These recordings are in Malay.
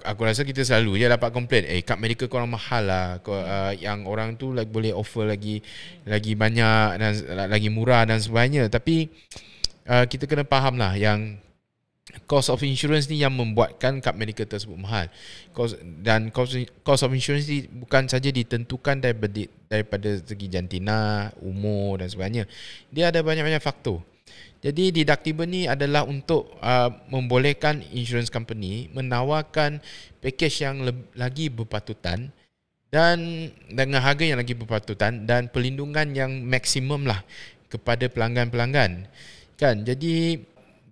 Aku rasa kita selalu je dapat komplain Eh kad medical korang mahal lah kau, hmm. uh, Yang orang tu like, boleh offer lagi Lagi banyak dan Lagi murah dan sebagainya Tapi uh, Kita kena faham lah yang Cost of insurance ni yang membuatkan kad medical tersebut mahal cost, Dan cost, cost of insurance ni bukan saja ditentukan daripada, daripada segi jantina, umur dan sebagainya Dia ada banyak-banyak faktor jadi deductible ni adalah untuk uh, membolehkan insurance company menawarkan package yang le- lagi berpatutan dan dengan harga yang lagi berpatutan dan perlindungan yang maksimum lah kepada pelanggan-pelanggan. Kan? Jadi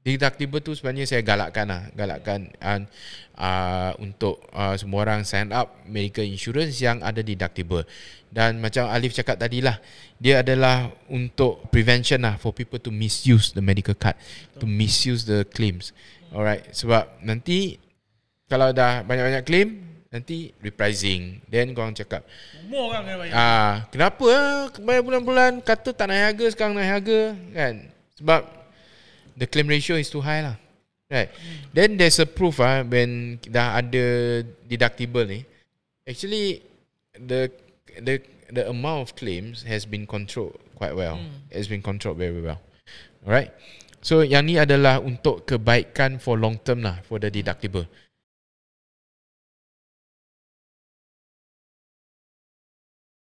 Hidak tiba tu sebenarnya saya galakkan lah, galakkan uh, untuk uh, semua orang sign up medical insurance yang ada di deductible. Dan macam Alif cakap tadi lah, dia adalah untuk prevention lah for people to misuse the medical card, to misuse the claims. Alright, sebab nanti kalau dah banyak-banyak claim, nanti repricing. Then korang cakap, Semua orang yang banyak. Ah, kenapa lah bulan-bulan kata tak naik harga sekarang naik harga kan? Sebab the claim ratio is too high lah. Right. Mm. Then there's a proof ah when dah ada deductible ni. Actually the the the amount of claims has been controlled quite well. Mm. Has been controlled very well. Alright. So yang ni adalah untuk kebaikan for long term lah for the deductible. Mm.